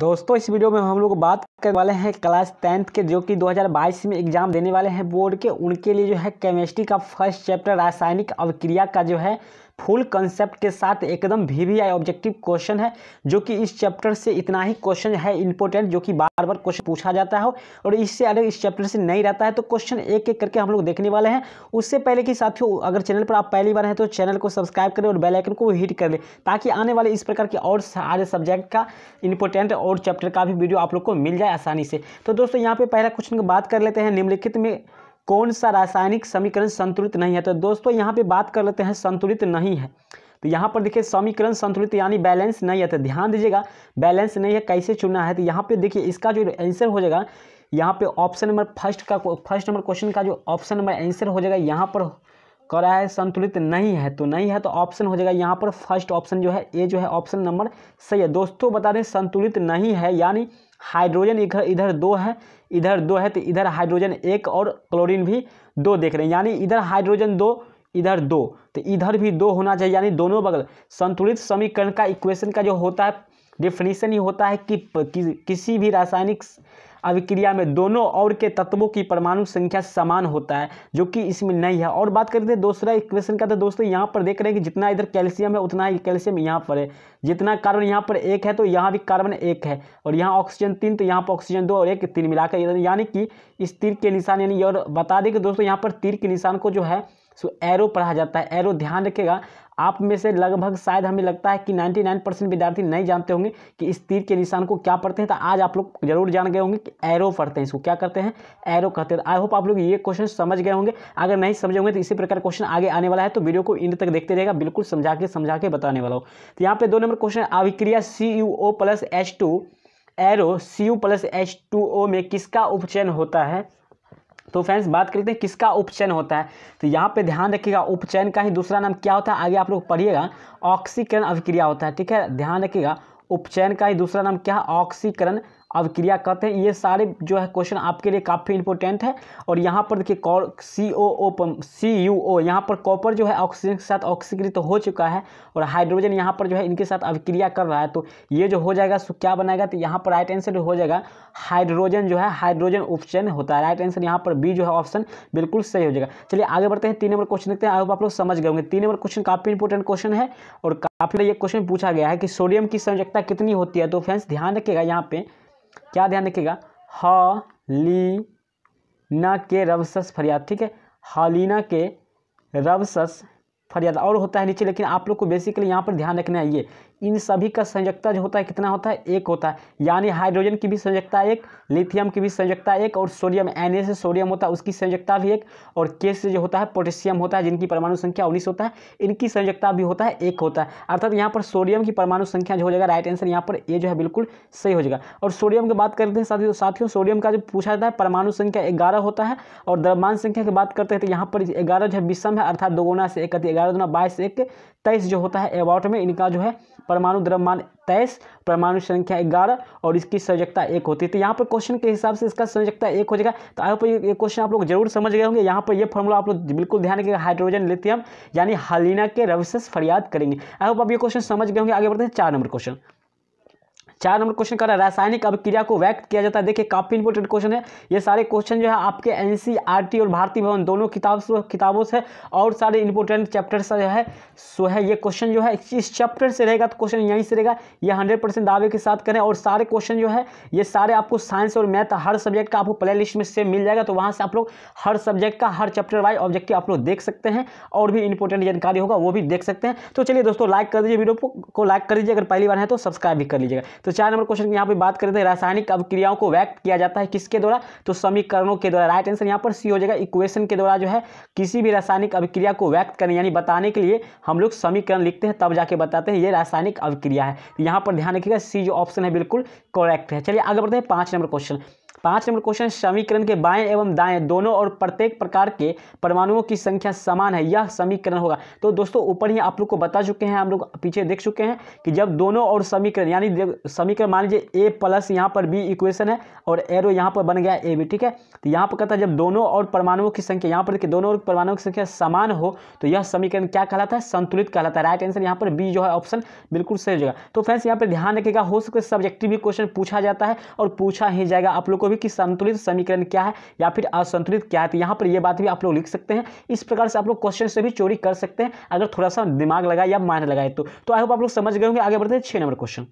दोस्तों इस वीडियो में हम लोग बात करने वाले हैं क्लास टेंथ के जो कि 2022 में एग्जाम देने वाले हैं बोर्ड के उनके लिए जो है केमिस्ट्री का फर्स्ट चैप्टर रासायनिक अवक्रिया का जो है फुल कंसेप्ट के साथ एकदम V V I objective question है जो कि इस चैप्टर से इतना ही क्वेश्चन है इंपॉर्टेंट जो कि बार बार क्वेश्चन पूछा जाता है और इससे अगर इस चैप्टर से नहीं रहता है तो क्वेश्चन एक एक करके हम लोग देखने वाले हैं उससे पहले कि साथियों अगर चैनल पर आप पहली बार हैं तो चैनल को सब्सक्राइब करें और बेलाइकन को हिट कर लें ताकि आने वाले इस प्रकार के और सारे सब्जेक्ट का इंपॉर्टेंट और चैप्टर का भी वीडियो आप लोग को मिल जाए आसानी से तो दोस्तों यहाँ पर पहला क्वेश्चन की बात कर लेते हैं निम्नलिखित में कौन सा रासायनिक समीकरण संतुलित नहीं है तो दोस्तों यहाँ पे बात कर लेते हैं संतुलित नहीं है तो यहाँ पर देखिए समीकरण संतुलित यानी बैलेंस नहीं है तो ध्यान दीजिएगा बैलेंस नहीं है कैसे चुनना है तो यहाँ पे देखिए इसका जो आंसर हो जाएगा यहाँ पे ऑप्शन नंबर फर्स्ट का फर्स्ट नंबर क्वेश्चन का जो ऑप्शन नंबर आंसर हो जाएगा यहाँ पर करा है संतुलित नहीं है तो नहीं है तो ऑप्शन हो जाएगा यहाँ पर फर्स्ट ऑप्शन जो है ये जो है ऑप्शन नंबर सही है दोस्तों बता दें संतुलित नहीं है यानी हाइड्रोजन इधर इधर दो है इधर दो है तो इधर हाइड्रोजन एक और क्लोरीन भी दो देख रहे हैं यानी इधर हाइड्रोजन दो इधर दो तो इधर भी दो होना चाहिए यानी दोनों बगल संतुलित समीकरण का इक्वेशन का जो होता है डिफिनीशन ही होता है कि, कि किसी भी रासायनिक अभिक्रिया में दोनों और के तत्वों की परमाणु संख्या समान होता है जो कि इसमें नहीं है और बात करते हैं दूसरा इक्वेशन का तो दोस्तों यहाँ पर देख रहे हैं कि जितना इधर कैल्शियम है उतना ही कैल्शियम यहाँ पर है जितना कार्बन यहाँ पर एक है तो यहाँ भी कार्बन एक है और यहाँ ऑक्सीजन तीन तो यहाँ पर ऑक्सीजन दो और एक तीन मिलाकर यानी कि इस तीर के निशान यानी और बता दें कि दोस्तों यहाँ पर तीर के निशान को जो है सो एरो पढ़ा जाता है एरो ध्यान रखेगा आप में से लगभग शायद हमें लगता है कि 99 परसेंट विद्यार्थी नहीं जानते होंगे कि इस तीर के निशान को क्या पढ़ते हैं तो आज आप लोग जरूर जान गए होंगे कि एरो पढ़ते हैं इसको क्या करते हैं एरो कहते हैं आई होप आप लोग ये क्वेश्चन समझ गए होंगे अगर नहीं समझे होंगे तो इसी प्रकार क्वेश्चन आगे आने वाला है तो वीडियो को इंड तक देखते रहेगा बिल्कुल समझा के समझा के बताने वाला हो तो यहाँ पे दो नंबर क्वेश्चन अभिक्रिया C U O plus H two arrow C U plus H two O में किसका उपचयन होता है तो फ्रेंड्स बात करते हैं किसका उपचयन होता है तो यहाँ पे ध्यान रखिएगा उपचयन का ही दूसरा नाम क्या होता है आगे आप लोग पढ़िएगा ऑक्सीकरण अभिक्रिया होता है ठीक है ध्यान रखिएगा उपचयन का ही दूसरा नाम क्या है ऑक्सीकरण अवक्रिया कहते हैं ये सारे जो है क्वेश्चन आपके लिए काफ़ी इंपॉर्टेंट है और यहाँ पर देखिए कॉ सी ओ ओ सी यू ओ यहाँ पर कॉपर जो है ऑक्सीजन के साथ ऑक्सीकृत हो चुका है और हाइड्रोजन यहाँ पर जो है इनके साथ अवक्रिया कर रहा है तो ये जो हो जाएगा सो क्या बनाएगा तो यहाँ पर राइट आंसर हो जाएगा हाइड्रोजन जो है हाइड्रोजन ऑप्शन होता है राइट आंसर यहाँ पर बी जो है ऑप्शन बिल्कुल सही हो जाएगा चलिए आगे बढ़ते हैं तीन नंबर क्वेश्चन देखते हैं आप लोग समझ गए होंगे तीन नंबर क्वेश्चन काफ़ी इंपॉर्टेंट क्वेश्चन है और काफ़ी ये क्वेश्चन पूछा गया है कि सोडियम की संयोजकता कितनी होती है तो फ्रेंड्स ध्यान रखिएगा यहाँ पे क्या ध्यान रखिएगा ह ली ना के रवसस फरियाद ठीक है हालीना के रवसस फरियाद और होता है नीचे लेकिन आप लोग को बेसिकली यहाँ पर ध्यान रखना है ये इन सभी का संयोजकता जो होता है कितना होता है एक होता है यानी हाइड्रोजन की भी संयोजकता एक लिथियम की भी संयोजकता एक और सोडियम एन से सोडियम होता है उसकी संयोजकता भी एक और के से जो होता है पोटेशियम होता है जिनकी परमाणु संख्या उन्नीस होता है इनकी संयोजकता भी होता है एक होता है अर्थात यहाँ पर सोडियम की परमाणु संख्या जो हो जाएगा राइट आंसर यहाँ पर ए जो है बिल्कुल सही हो जाएगा और सोडियम की बात करते हैं साथियों साथियों सोडियम का जो पूछा जाता है परमाणु संख्या ग्यारह होता है और द्रव्यमान संख्या की बात करते हैं तो यहाँ पर ग्यारह जो है विषम है अर्थात दोगुना से एक ग्यारह दोनों बाईस एक तेईस जो होता है अबाउट में इनका जो है परमाणु द्रव्यमान तेईस परमाणु संख्या ग्यारह और इसकी संयोजकता एक होती है तो यहाँ पर क्वेश्चन के हिसाब से इसका संयोजकता एक हो जाएगा तो आई पर ये क्वेश्चन आप लोग जरूर समझ गए होंगे यहाँ पर ये फॉर्मूला आप लोग बिल्कुल ध्यान रखिए हाइड्रोजन लिथियम यानी हालिना के रविशेष फरियाद करेंगे आई होप आप ये क्वेश्चन समझ गए होंगे आगे बढ़ते हैं चार नंबर क्वेश्चन चार नंबर क्वेश्चन कर रहा है रासायनिक अभिक्रिया को व्यक्त किया जाता है देखिए काफ़ी इंपोर्टेंट क्वेश्चन है ये सारे क्वेश्चन जो है आपके एन e और भारतीय भवन दोनों किताब किताबों से और सारे इंपोर्टेंट चैप्टर से है सो है ये क्वेश्चन जो है इस चैप्टर से रहेगा तो क्वेश्चन यहीं से रहेगा ये हंड्रेड दावे के साथ करें और सारे क्वेश्चन जो है ये सारे आपको साइंस और मैथ हर सब्जेक्ट का आपको प्ले लिस्ट में से मिल जाएगा तो वहाँ से आप लोग हर सब्जेक्ट का हर चैप्टर वाइज ऑब्जेक्टिव आप लोग देख सकते हैं और भी इंपोर्टेंट जानकारी होगा वो भी देख सकते हैं तो चलिए दोस्तों लाइक कर दीजिए वीडियो को लाइक कर दीजिए अगर पहली बार है तो सब्सक्राइब भी कर लीजिएगा तो तो चार नंबर क्वेश्चन यहाँ पे बात करें तो रासायनिक अभिक्रियाओं को व्यक्त किया जाता है किसके द्वारा तो समीकरणों के द्वारा राइट आंसर यहाँ पर सी हो जाएगा इक्वेशन के द्वारा जो है किसी भी रासायनिक अभिक्रिया को व्यक्त करने यानी बताने के लिए हम लोग समीकरण लिखते हैं तब जाके बताते हैं ये रासायनिक अभिक्रिया है तो यहाँ पर ध्यान रखिएगा सी जो ऑप्शन है बिल्कुल करेक्ट है चलिए आगे बढ़ते हैं पाँच नंबर क्वेश्चन पांच नंबर क्वेश्चन समीकरण के बाएं एवं दाएं दोनों और प्रत्येक प्रकार के परमाणुओं की संख्या समान है यह समीकरण होगा तो दोस्तों ऊपर ही आप लोग को बता चुके हैं हम लोग पीछे देख चुके हैं कि जब दोनों और समीकरण यानी समीकरण मान लीजिए ए प्लस यहाँ पर बी इक्वेशन है और एरो यहाँ पर बन गया ए बी ठीक है तो यहाँ पर कहता है जब दोनों और परमाणुओं की संख्या यहाँ पर देखिए दोनों और परमाणुओं की संख्या समान हो तो यह समीकरण क्या कहलाता है संतुलित कहलाता है राइट आंसर यहाँ पर बी जो है ऑप्शन बिल्कुल सही हो जाएगा तो फ्रेंड्स यहाँ पर ध्यान रखेगा हो सके सब्जेक्टिव भी क्वेश्चन पूछा जाता है और पूछा ही जाएगा आप लोग को भी कि संतुलित समीकरण क्या है या फिर असंतुलित क्या है तो यहाँ पर यह बात भी आप लोग लिख सकते हैं इस प्रकार से आप लोग क्वेश्चन से भी चोरी कर सकते हैं अगर थोड़ा सा दिमाग लगाए या माइंड लगाए तो, तो आई होप आप लोग समझ गए होंगे आगे बढ़ते हैं छः नंबर क्वेश्चन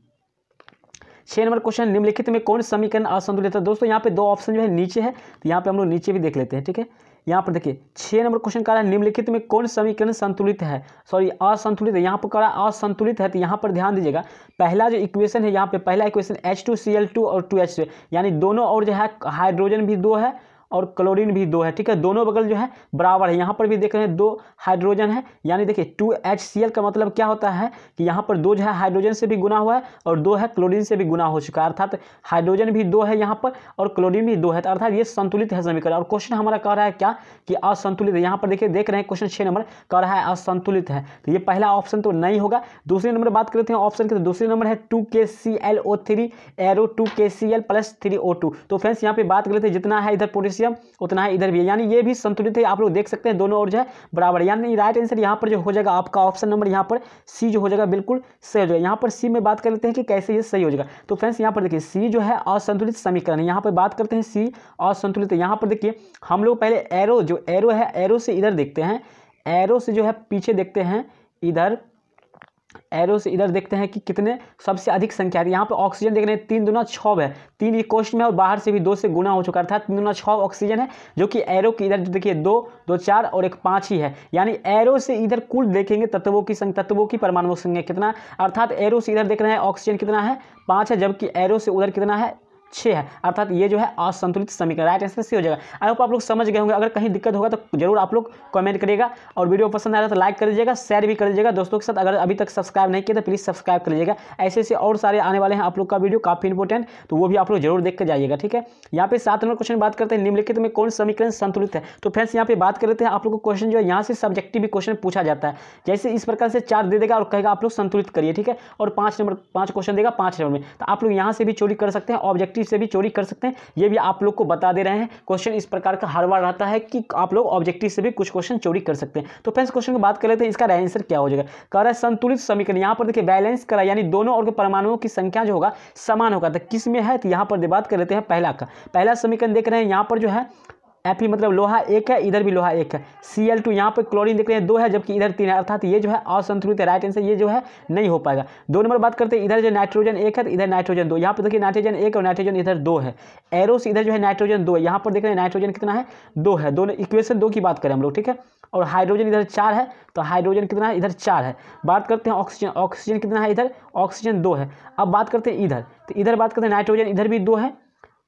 छः नंबर क्वेश्चन निम्नलिखित में कौन समीकरण असंतुलित है दोस्तों यहाँ पे दो ऑप्शन जो है नीचे है तो यहाँ पे हम लोग नीचे भी देख लेते हैं ठीक है यहाँ पर देखिए छः नंबर क्वेश्चन कह रहा है निम्नलिखित में कौन समीकरण संतुलित है सॉरी असंतुलित है यहाँ पर कह रहा है असंतुलित है तो यहाँ पर ध्यान दीजिएगा पहला जो इक्वेशन है यहाँ पे पहला equation H two C L two और टू एच यानी दोनों और जो है हाइड्रोजन भी दो है और क्लोरीन भी दो है ठीक है दोनों बगल जो है बराबर है यहाँ पर भी देख रहे हैं दो हाइड्रोजन है यानी देखिए टू एच सी एल का मतलब क्या होता है कि यहाँ पर दो जो है हाइड्रोजन से भी गुना हुआ है और दो है क्लोरीन से भी गुना हो चुका है अर्थात हाइड्रोजन भी दो है यहाँ पर और क्लोरीन भी दो है तो अर्थात ये संतुलित है समीकरण और क्वेश्चन हमारा कह रहा है क्या कि असंतुलित है यहाँ पर देखिए देख रहे हैं क्वेश्चन छः नंबर कह रहा है असंतुलित है तो ये पहला ऑप्शन तो नहीं होगा दूसरे नंबर बात करते हैं ऑप्शन की तो दूसरे नंबर है two K C L O three arrow two K C L plus three O two तो फ्रेंड्स यहाँ पे बात करते हैं जितना है इधर पोटेशियम कैल्शियम उतना है इधर भी यानी ये भी संतुलित है आप लोग देख सकते हैं दोनों और जो है बराबर यानी राइट आंसर यहाँ पर जो हो जाएगा आपका ऑप्शन नंबर यहाँ पर सी जो हो जाएगा बिल्कुल सही हो जाएगा यहाँ पर सी में बात कर लेते हैं कि कैसे ये सही हो जाएगा तो फ्रेंड्स यहाँ पर देखिए सी जो है असंतुलित समीकरण यहाँ पर बात करते हैं सी असंतुलित यहाँ पर देखिए हम लोग पहले एरो जो एरो है एरो से इधर देखते हैं एरो से जो है पीछे देखते हैं इधर एरो से इधर देखते हैं कि कितने सबसे अधिक संख्या है यहाँ पर ऑक्सीजन देख रहे हैं तीन दुना छः है तीन ये कोष्ट में और बाहर से भी दो से गुना हो चुका था तीन दुना छः ऑक्सीजन है जो कि एरो की इधर देखिए दो दो चार और एक पाँच ही है यानी एरो से इधर कुल देखेंगे तत्वों की संख्या तत्वों की परमाणु संख्या कितना अर्थात एरो से इधर देख रहे हैं ऑक्सीजन कितना है पाँच है जबकि एरो से उधर कितना है छः है अर्थात ये जो है असंतुलित समीकरण राइट आंसर सी हो जाएगा आई होप आप लोग समझ गए होंगे अगर कहीं दिक्कत होगा तो जरूर आप लोग कमेंट करिएगा और वीडियो पसंद आ रहा तो लाइक कर दीजिएगा शेयर भी कर दीजिएगा दोस्तों के साथ अगर अभी तक सब्सक्राइब नहीं किया तो प्लीज़ सब्सक्राइब कर लीजिएगा ऐसे ऐसे और सारे आने वाले हैं आप लोग का वीडियो काफ़ी इंपॉर्टेंट तो वो भी आप लोग जरूर देख कर जाइएगा ठीक है यहाँ पे सात नंबर क्वेश्चन बात करते हैं निम्नलिखित में कौन समीकरण संतुलित है तो फ्रेंड्स यहाँ पे बात कर लेते हैं आप लोग को क्वेश्चन जो है यहाँ से सब्जेक्टिव भी क्वेश्चन पूछा जाता है जैसे इस प्रकार से चार दे देगा और कहेगा आप लोग संतुलित करिए ठीक है और पाँच नंबर पाँच क्वेश्चन देगा पाँच नंबर में तो आप लोग यहाँ से भी चोरी कर सकते हैं ऑब्जेक्टिव इलेक्ट्रिसिटी से भी चोरी कर सकते हैं ये भी आप लोग को बता दे रहे हैं क्वेश्चन इस प्रकार का हर बार रहता है कि आप लोग ऑब्जेक्टिव से भी कुछ क्वेश्चन चोरी कर सकते हैं तो फ्रेंड्स क्वेश्चन की बात कर लेते हैं इसका आंसर क्या हो जाएगा कह रहा है संतुलित समीकरण यहाँ पर देखिए बैलेंस करा यानी दोनों और परमाणुओं की संख्या जो होगा समान होगा तो किस में है तो यहाँ पर बात कर लेते हैं पहला का पहला समीकरण देख रहे हैं यहाँ पर जो है एफ मतलब लोहा एक है इधर भी लोहा एक है सी एल टू यहाँ पर क्लोरीन देख रहे हैं दो है जबकि इधर तीन है अर्थात ये जो है असंतुलित है राइट आंसर ये जो है नहीं हो पाएगा दो नंबर बात करते हैं इधर जो नाइट्रोजन एक है तो इधर नाइट्रोजन दो यहाँ पर देखिए नाइट्रोजन एक और नाइट्रोजन इधर दो है एरोस इधर जो है नाइट्रोजन दो है यहाँ पर देख रहे हैं नाइट्रोजन कितना है दो है दोनों इक्वेशन दो की बात करें हम लोग ठीक है और हाइड्रोजन इधर चार है तो हाइड्रोजन कितना है इधर चार है बात करते हैं ऑक्सीजन ऑक्सीजन कितना है इधर ऑक्सीजन दो है अब बात करते हैं इधर तो इधर बात करते हैं नाइट्रोजन इधर भी दो है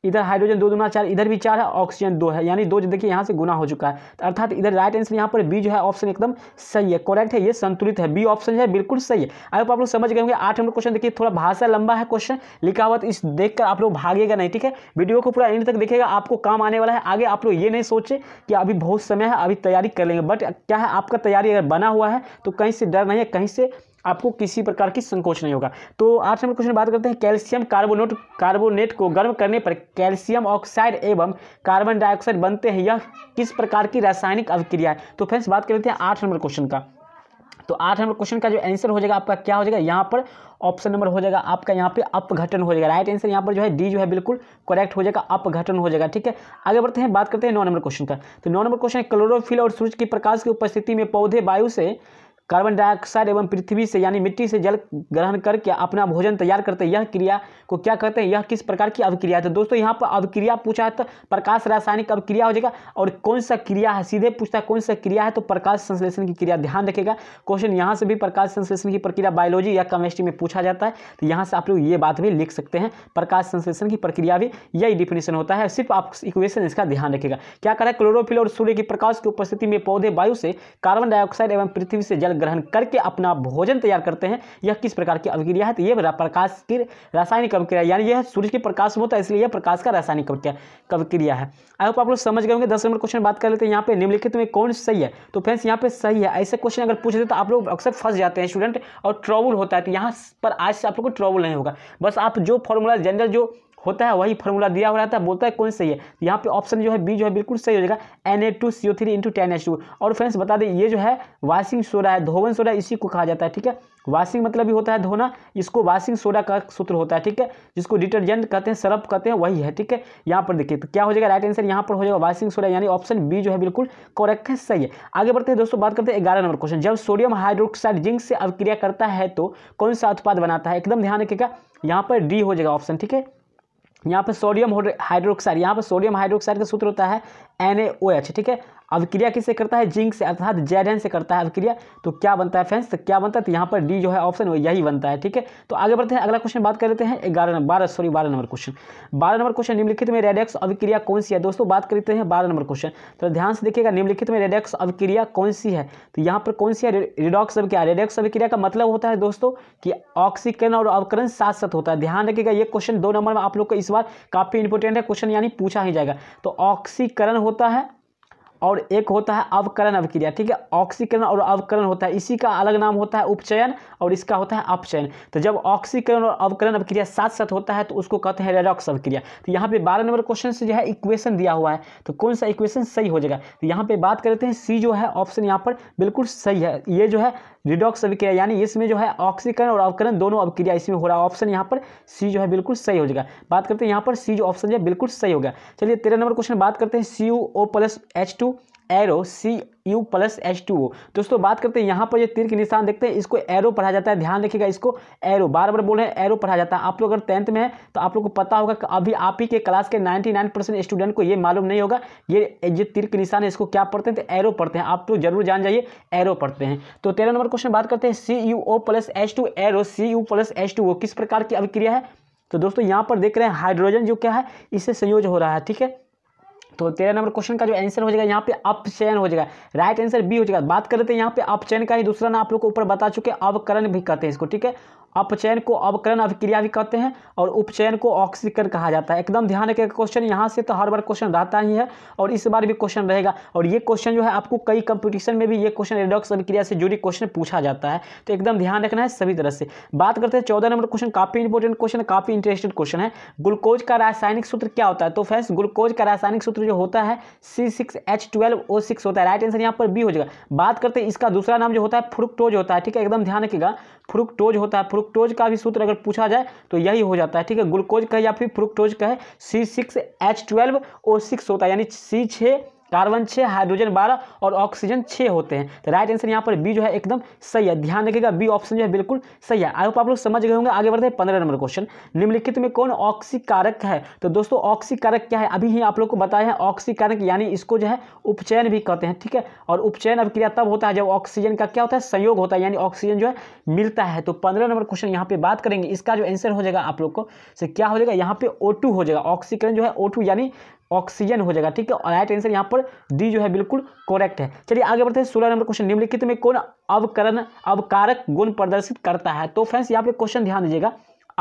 इधर हाइड्रोजन दो दुना चार इधर भी चार है ऑक्सीजन दो है यानी दो देखिए यहाँ से गुना हो चुका है तो अर्थात इधर राइट आंसर यहाँ पर बी जो है ऑप्शन एकदम सही है करेक्ट है ये संतुलित है बी ऑप्शन है बिल्कुल सही है आई आप लोग समझ गए होंगे आठ नंबर क्वेश्चन देखिए थोड़ा भाषा लंबा है क्वेश्चन लिखा हुआ तो इस देख कर आप लोग भागेगा नहीं ठीक है वीडियो को पूरा एंड तक देखेगा आपको काम आने वाला है आगे आप लोग ये नहीं सोचे कि अभी बहुत समय है अभी तैयारी कर लेंगे बट क्या है आपका तैयारी अगर बना हुआ है तो कहीं से डर नहीं है कहीं से आपको किसी प्रकार की संकोच नहीं होगा तो आठ नंबर क्वेश्चन बात करते हैं कैल्शियम कार्बोनेट कार्बोनेट को गर्म करने पर कैल्शियम ऑक्साइड एवं कार्बन डाइऑक्साइड बनते हैं यह किस प्रकार की रासायनिक अभिक्रिया है तो फ्रेंड्स बात कर लेते हैं आठ नंबर क्वेश्चन का तो आठ नंबर क्वेश्चन का जो आंसर हो जाएगा आपका क्या हो जाएगा यहाँ पर ऑप्शन नंबर हो जाएगा आपका यहाँ पे अपघटन हो जाएगा राइट आंसर यहाँ पर जो है डी जो है बिल्कुल करेक्ट हो जाएगा अपघटन हो जाएगा ठीक है आगे बढ़ते हैं बात करते हैं नौ नंबर क्वेश्चन का तो नौ नंबर क्वेश्चन है क्लोरोफिल और सूर्य की प्रकाश की उपस्थिति में पौधे वायु से कार्बन डाइऑक्साइड एवं पृथ्वी से यानी मिट्टी से जल ग्रहण करके अपना भोजन तैयार करते हैं यह क्रिया को क्या कहते हैं यह किस प्रकार की अभिक्रिया है तो दोस्तों यहाँ पर अभिक्रिया पूछा है तो प्रकाश रासायनिक अभिक्रिया हो जाएगा और कौन सा क्रिया है सीधे पूछता है कौन सा क्रिया है तो प्रकाश संश्लेषण की क्रिया ध्यान रखेगा क्वेश्चन यहाँ से भी प्रकाश संश्लेषण की प्रक्रिया बायोलॉजी या केमिस्ट्री में पूछा जाता है तो यहाँ से आप लोग ये बात भी लिख सकते हैं प्रकाश संश्लेषण की प्रक्रिया भी यही डिफिनेशन होता है सिर्फ आप इक्वेशन इसका ध्यान रखेगा क्या करें क्लोरोफिल और सूर्य की प्रकाश की उपस्थिति में पौधे वायु से कार्बन डाइऑक्साइड एवं पृथ्वी से जल ग्रहण करके अपना भोजन तैयार करते हैं यह किस प्रकार की अभिक्रिया है तो यह प्रकाश की रासायनिक अभिक्रिया यानी यह सूर्य के प्रकाश में होता है इसलिए यह प्रकाश का रासायनिक अभिक्रिया है आई होप आप लोग समझ गए होंगे दस नंबर क्वेश्चन बात कर लेते हैं यहाँ पे निम्नलिखित में कौन सही है तो फ्रेंड्स यहाँ पे सही है ऐसे क्वेश्चन अगर पूछ देते तो आप लोग अक्सर फंस जाते हैं स्टूडेंट और ट्रबल होता है तो यहाँ पर आज से आप लोग को ट्रबल नहीं होगा बस आप जो फॉर्मूला जनरल जो होता है वही फॉर्मूला दिया हो रहा था बोलता है कौन सही है तो यहाँ पे ऑप्शन जो है बी जो है बिल्कुल सही हो जाएगा N A two C O three into ten H two और फ्रेंड्स बता दें ये जो है वाशिंग सोडा है धोवन सोडा इसी को कहा जाता है ठीक है वाशिंग मतलब भी होता है धोना इसको वाशिंग सोडा का सूत्र होता है ठीक है जिसको डिटर्जेंट कहते हैं सरफ कहते हैं वही है ठीक है यहाँ पर देखिए तो क्या हो जाएगा राइट आंसर यहाँ पर हो जाएगा वाशिंग सोडा यानी ऑप्शन बी जो है बिल्कुल करेक्ट है सही है आगे बढ़ते हैं दोस्तों बात करते हैं ग्यारह नंबर क्वेश्चन जब सोडियम हाइड्रोक्साइड जिंक से अवक्रिया करता है तो कौन सा उत्पाद बनाता है एकदम ध्यान रखिएगा यहाँ पर डी हो जाएगा ऑप्शन ठीक है यहाँ पर सोडियम हाइड्रोक्साइड यहाँ पर सोडियम हाइड्रोक्साइड का सूत्र होता है एन ठीक है अभिक्रिया किससे करता है जिंक से अर्थात जेड एन से करता है अभिक्रिया तो क्या बनता है फ्रेंड्स तो क्या बनता है तो यहाँ पर डी जो है ऑप्शन वो यही बनता है ठीक है तो आगे बढ़ते हैं अगला क्वेश्चन बात कर लेते हैं ग्यारह बारह सॉरी बारह नंबर क्वेश्चन बारह नंबर क्वेश्चन निम्नलिखित में रेडेक्स अभिक्रिया कौन सी है दोस्तों बात करते हैं बारह नंबर क्वेश्चन तो ध्यान से देखिएगा निम्नलिखित में रेडेक्स अभिक्रिया कौन सी है तो यहाँ पर कौन सी है रिडॉक्स अभिक्रिया रेडेक्स अभिक्रिया का मतलब होता है दोस्तों कि ऑक्सीकरण और अवकरण साथ साथ होता है ध्यान रखिएगा ये क्वेश्चन दो नंबर में आप लोग को इस बार काफ़ी इंपोर्टेंट है क्वेश्चन यानी पूछा ही जाएगा तो ऑक्सीकरण होता है और एक होता है अवकरण अवक्रिया ठीक है ऑक्सीकरण और अवकरण होता है इसी का अलग नाम होता है उपचयन और इसका होता है अपचयन तो जब ऑक्सीकरण और अवकरण अवक्रिया साथ साथ होता है तो उसको कहते हैं रेडॉक्स अवक्रिया तो यहाँ पे बारह नंबर क्वेश्चन से जो है इक्वेशन दिया हुआ है तो कौन सा इक्वेशन सही हो जाएगा तो यहाँ पे बात करते हैं सी जो है ऑप्शन यहाँ पर बिल्कुल सही है ये जो है रिडॉक्स अभिक्रिया यानी इसमें जो है ऑक्सीकरण और अवकरण दोनों अभिक्रिया इसमें हो रहा है ऑप्शन यहाँ पर सी जो है बिल्कुल सही हो जाएगा बात करते हैं यहाँ पर सी जो ऑप्शन है बिल्कुल सही हो गया चलिए तेरह नंबर क्वेश्चन बात करते हैं C U O plus H two arrow C U plus H two O दोस्तों बात करते हैं यहाँ पर ये तीर के निशान देखते हैं इसको एरो पढ़ा जाता है ध्यान रखिएगा इसको एरो बार बार बोल रहे हैं एरो पढ़ा जाता है आप लोग अगर टेंथ में है तो आप लोग को पता होगा कि अभी आप ही के क्लास के 99 परसेंट स्टूडेंट को ये मालूम नहीं होगा ये जो तीर के निशान है इसको क्या पढ़ते हैं तो एरो पढ़ते हैं आप लोग जरूर जान जाइए एरो पढ़ते हैं तो तेरह नंबर क्वेश्चन बात करते हैं C U O plus H two arrow C U plus H two O किस प्रकार की अभिक्रिया है तो दोस्तों यहाँ पर देख रहे हैं हाइड्रोजन जो क्या है इससे संयोज हो रहा है ठीक है तो तेरह नंबर क्वेश्चन का जो आंसर हो जाएगा यहाँ पे अप चयन हो जाएगा राइट आंसर बी हो जाएगा बात करते हैं यहाँ पे अप चयन का ही दूसरा ना आप लोग को ऊपर बता चुके अवकरण भी कहते हैं इसको ठीक है अपचयन को अवकरण अभिक्रिया भी कहते हैं और उपचयन को ऑक्सीकरण कहा जाता है एकदम ध्यान रखें क्वेश्चन यहाँ से तो हर बार क्वेश्चन रहता ही है और इस बार भी क्वेश्चन रहेगा और ये क्वेश्चन जो है आपको कई कंपटीशन में भी ये क्वेश्चन रिडॉक्स अभिक्रिया से जुड़ी क्वेश्चन पूछा जाता है तो एकदम ध्यान रखना है सभी तरह से बात करते हैं चौदह नंबर क्वेश्चन काफ़ी इंपॉर्टेंट क्वेश्चन काफ़ी इंटरेस्टेड क्वेश्चन है ग्लूकोज का रासायनिक सूत्र क्या होता है तो फैंस ग्लूकोज का रासायनिक सूत्र जो होता है C six H twelve O six होता है राइट आंसर यहाँ पर बी हो जाएगा बात करते हैं इसका दूसरा नाम जो होता है फ्रुक्टोज होता है ठीक है एकदम ध्यान रखिएगा फ्रुक्टोज होता है फ्रुक्टोज का भी सूत्र अगर पूछा जाए तो यही हो जाता है ठीक है ग्लूकोज का या फिर फ्रुक्टोज का है C six H twelve O six होता है यानी सी छः कार्बन छः हाइड्रोजन बारह और ऑक्सीजन छः होते हैं तो राइट आंसर यहाँ पर बी जो है एकदम सही है ध्यान रखिएगा बी ऑप्शन जो है बिल्कुल सही है आप लोग समझ गए होंगे आगे बढ़ते हैं पंद्रह नंबर क्वेश्चन निम्नलिखित में कौन ऑक्सीकारक है तो दोस्तों ऑक्सीकारक क्या है अभी ही आप लोग को बताया है ऑक्सीकारक यानी इसको जो है उपचयन भी कहते हैं ठीक है और उपचयन अभिक्रिया तब होता है जब ऑक्सीजन का क्या होता है संयोग होता है यानी ऑक्सीजन जो है मिलता है तो पंद्रह नंबर क्वेश्चन यहाँ पे बात करेंगे इसका जो आंसर हो जाएगा आप लोग को से तो क्या हो जाएगा यहाँ पे ओ हो जाएगा ऑक्सीकरण जो है ओ यानी ऑक्सीजन हो जाएगा ठीक है राइट आंसर यहाँ पर डी जो है बिल्कुल करेक्ट है चलिए आगे बढ़ते हैं सोलह नंबर क्वेश्चन निम्नलिखित में कौन अवकरण अवकारक गुण प्रदर्शित करता है तो फ्रेंड्स यहाँ पे क्वेश्चन ध्यान दीजिएगा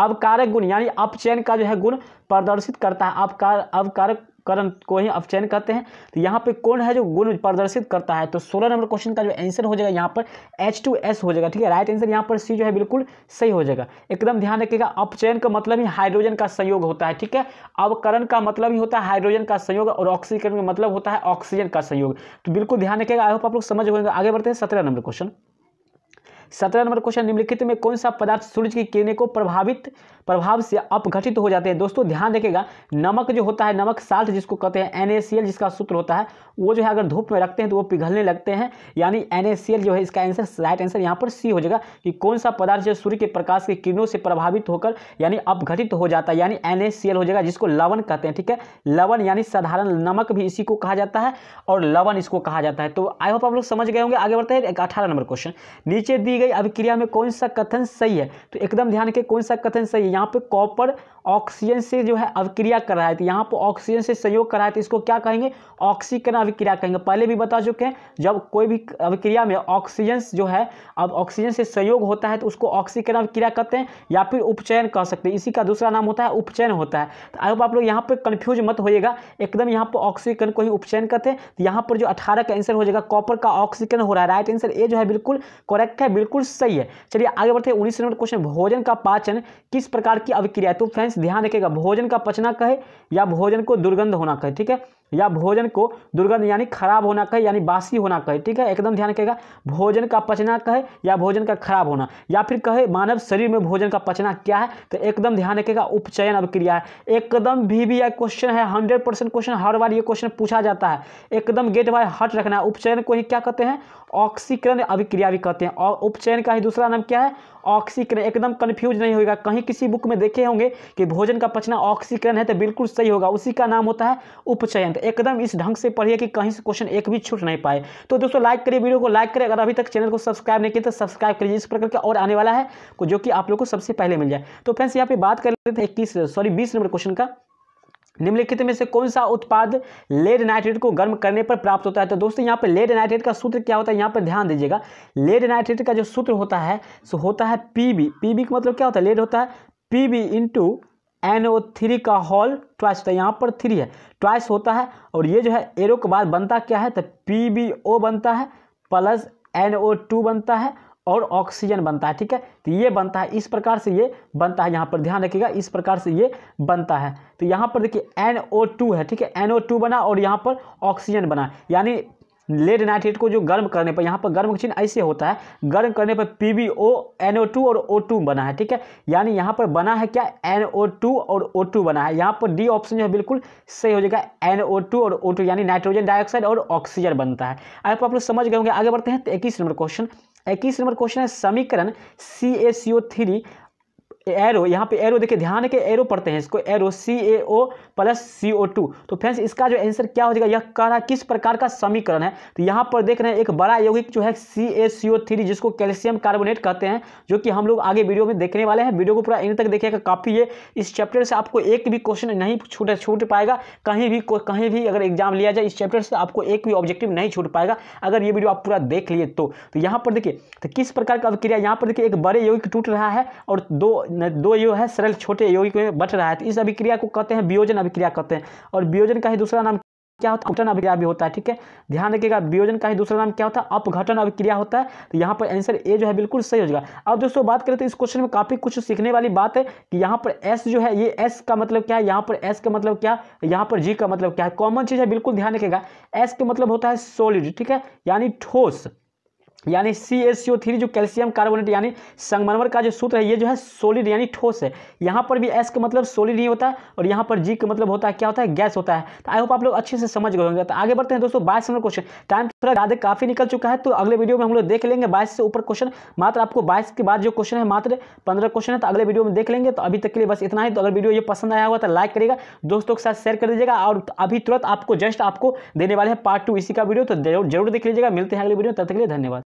अवकारक गुण यानी अपचयन का जो है गुण प्रदर्शित करता है अवकार अवकारक करण को ही अपचयन कहते हैं तो यहाँ पे कौन है जो गुण प्रदर्शित करता है तो सोलह नंबर क्वेश्चन का जो आंसर हो जाएगा यहाँ पर एच टू एस हो जाएगा ठीक है राइट आंसर यहाँ पर सी जो है बिल्कुल सही हो जाएगा एकदम ध्यान रखिएगा अपचयन का मतलब ही हाइड्रोजन का संयोग होता है ठीक है अवकरण का मतलब ही होता है हाइड्रोजन का संयोग और ऑक्सीकरण का मतलब होता है ऑक्सीजन का संयोग तो बिल्कुल ध्यान रखिएगा आई होप आप लोग समझ होगा आगे बढ़ते हैं सत्रह नंबर क्वेश्चन सत्रह नंबर क्वेश्चन निम्नलिखित में कौन सा पदार्थ सूर्य की किरणें को प्रभावित प्रभाव से अपघटित हो जाते हैं दोस्तों ध्यान रखेगा नमक जो होता है नमक साल्ट जिसको कहते हैं एन जिसका सूत्र होता है वो जो है अगर धूप में रखते हैं तो वो पिघलने लगते हैं यानी एन जो है इसका आंसर राइट आंसर यहाँ पर सी हो जाएगा कि कौन सा पदार्थ जो सूर्य के प्रकाश की किरणों से प्रभावित होकर यानी अपघटित हो जाता है यानी एन हो जाएगा जिसको लवन कहते हैं ठीक है लवन यानी साधारण नमक भी इसी को कहा जाता है और लवन इसको कहा जाता है तो आई होप आप लोग समझ गए होंगे आगे बढ़ते हैं अठारह नंबर क्वेश्चन नीचे दी गई अभिक्रिया में कौन सा कथन सही है तो एकदम ध्यान के कौन सा कथन सही है यहाँ पे कॉपर ऑक्सीजन से जो है अभिक्रिया कर रहा है तो यहाँ पर ऑक्सीजन से संयोग कर रहा है तो इसको क्या कहेंगे ऑक्सीकरण अभिक्रिया कहेंगे पहले भी बता चुके हैं जब कोई भी अभिक्रिया में ऑक्सीजन जो है अब ऑक्सीजन से संयोग होता है तो उसको ऑक्सीकरण अभिक्रिया कहते हैं या फिर उपचयन कह सकते हैं इसी का दूसरा नाम होता है उपचयन होता है तो अब आप लोग यहाँ पर कन्फ्यूज मत होइएगा एकदम यहाँ पर ऑक्सीकरण को ही उपचयन कहते हैं तो यहाँ पर जो अठारह का आंसर हो जाएगा कॉपर का ऑक्सीकरण हो रहा है राइट आंसर ए जो है बिल्कुल करेक्ट है बिल्कुल बिल्कुल सही है चलिए आगे बढ़ते हैं उन्नीस नंबर क्वेश्चन भोजन का पाचन किस प्रकार की अभिक्रिया तो फ्रेंड्स ध्यान रखिएगा भोजन का पचना कहे या भोजन को दुर्गंध होना कहे ठीक है या भोजन को दुर्गंध यानी खराब होना कहे यानी बासी होना कहे ठीक है एकदम ध्यान रखेगा भोजन का पचना कहे या भोजन का खराब होना या फिर कहे मानव शरीर में भोजन का पचना क्या है तो एकदम ध्यान रखेगा उपचयन अभिक्रिया है एकदम भी भी यह क्वेश्चन है हंड्रेड परसेंट क्वेश्चन हर बार ये क्वेश्चन पूछा जाता है एकदम गेट बाय हट रखना है उपचयन को ही क्या कहते हैं ऑक्सीकरण अभिक्रिया भी कहते हैं और उपचयन का ही दूसरा नाम क्या है ऑक्सीकरण एकदम कन्फ्यूज नहीं होगा कहीं किसी बुक में देखे होंगे कि भोजन का पचना ऑक्सीकरण है तो बिल्कुल सही होगा उसी का नाम होता है उपचयन एकदम इस ढंग से पढ़िए कि कहीं से क्वेश्चन एक भी छूट नहीं पाए तो दोस्तों लाइक करिए वीडियो को लाइक करें अगर अभी तक चैनल को सब्सक्राइब नहीं किया तो सब्सक्राइब करिए इस प्रकार का और आने वाला है जो कि आप लोग को सबसे पहले मिल जाए तो फ्रेंड्स यहाँ पे बात कर लेते थे इक्कीस सॉरी बीस नंबर क्वेश्चन का निम्नलिखित में से कौन सा उत्पाद लेड नाइट्रेट को गर्म करने पर प्राप्त होता है तो दोस्तों यहाँ पर लेड नाइट्रेट का सूत्र क्या होता है यहाँ पर ध्यान दीजिएगा लेड नाइट्रेट का जो सूत्र होता है सो होता है पी बी पी बी का मतलब क्या होता है लेड होता है P B into N O three का हॉल ट्वाइस होता है यहाँ पर थ्री है ट्वाइस होता है और ये जो है एरो के बाद बनता क्या है तो पी बी ओ बनता है प्लस एन ओ टू बनता है और ऑक्सीजन बनता है ठीक है तो ये बनता है इस प्रकार से ये बनता है यहाँ पर ध्यान रखिएगा इस प्रकार से ये बनता है तो यहाँ पर देखिए एन ओ टू है ठीक है एन ओ टू बना और यहाँ पर ऑक्सीजन बना यानी लेड नाइट्रेट को जो गर्म करने पर यहाँ पर गर्म चिन्ह ऐसे होता है गर्म करने पर P B O N O two और ओ टू बना है ठीक है यानी यहाँ पर बना है क्या एन ओ टू और ओ टू बना है यहाँ पर डी ऑप्शन जो है बिल्कुल सही हो जाएगा एन ओ टू और ओ टू यानी नाइट्रोजन डाइऑक्साइड और ऑक्सीजन बनता है आप आप लोग समझ गए होंगे आगे बढ़ते हैं तो इक्कीस नंबर क्वेश्चन इक्कीस नंबर क्वेश्चन है समीकरण सी A C O three arrow यहाँ पे एरो देखिए ध्यान के एरो पढ़ते हैं इसको arrow C A O plus C O two तो फ्रेंड्स इसका जो आंसर क्या हो जाएगा यह कह रहा है किस प्रकार का समीकरण है तो यहाँ पर देख रहे हैं एक बड़ा यौगिक जो है C A C O three जिसको कैल्शियम कार्बोनेट कहते हैं जो कि हम लोग आगे वीडियो में देखने वाले हैं वीडियो को पूरा इन तक देखिएगा काफ़ी है इस चैप्टर से आपको एक भी क्वेश्चन नहीं छूट छूट पाएगा कहीं भी कहीं भी अगर एग्जाम लिया जाए इस चैप्टर से आपको एक भी ऑब्जेक्टिव नहीं छूट पाएगा अगर ये वीडियो आप पूरा देख लिए तो, तो यहाँ पर देखिए तो किस प्रकार का अभिक्रिया यहाँ पर देखिए एक बड़े यौगिक टूट रहा है और दो दो यो है सरल छोटे यौगिक में बट रहा है तो इस अभिक्रिया को कहते हैं वियोजन अभिक्रिया कहते हैं और वियोजन का ही दूसरा नाम क्या होता है अपघटन अभिक्रिया भी होता है ठीक है ध्यान रखिएगा वियोजन का ही दूसरा नाम क्या होता है अपघटन अभिक्रिया होता है तो यहाँ पर आंसर ए जो है बिल्कुल सही हो जाएगा अब दोस्तों बात करें तो इस क्वेश्चन में काफ़ी कुछ सीखने वाली बात है कि यहाँ पर एस जो है ये एस का मतलब क्या है यहाँ पर एस का मतलब क्या यहाँ पर जी का मतलब क्या है कॉमन चीज़ है बिल्कुल ध्यान रखेगा एस का मतलब होता है सॉलिड ठीक है यानी ठोस यानी C S C O three जो कैल्शियम कार्बोनेट यानी संगमरमर का जो सूत्र है ये जो है सोलिड यानी ठोस है यहाँ पर भी एस का मतलब सोलिड नहीं होता है और यहाँ पर जी का मतलब होता है क्या होता है गैस होता है तो आई होप आप लोग अच्छे से समझ गए होंगे तो आगे बढ़ते हैं दोस्तों बाईस नंबर क्वेश्चन टाइम तो थोड़ा ज़्यादा काफ़ी निकल चुका है तो अगले वीडियो में हम लोग देख लेंगे बाईस से ऊपर क्वेश्चन मात्र आपको बाईस के बाद जो क्वेश्चन है मात्र पंद्रह क्वेश्चन है तो अगले वीडियो में देख लेंगे तो अभी तक के लिए बस इतना ही तो अगर वीडियो ये पसंद आया हुआ तो लाइक करेगा दोस्तों के साथ शेयर कर दीजिएगा और अभी तुरंत आपको जस्ट आपको देने वाले हैं पार्ट टू इसी का वीडियो तो जरूर देख लीजिएगा मिलते हैं अगले वीडियो तब तक के लिए धन्यवाद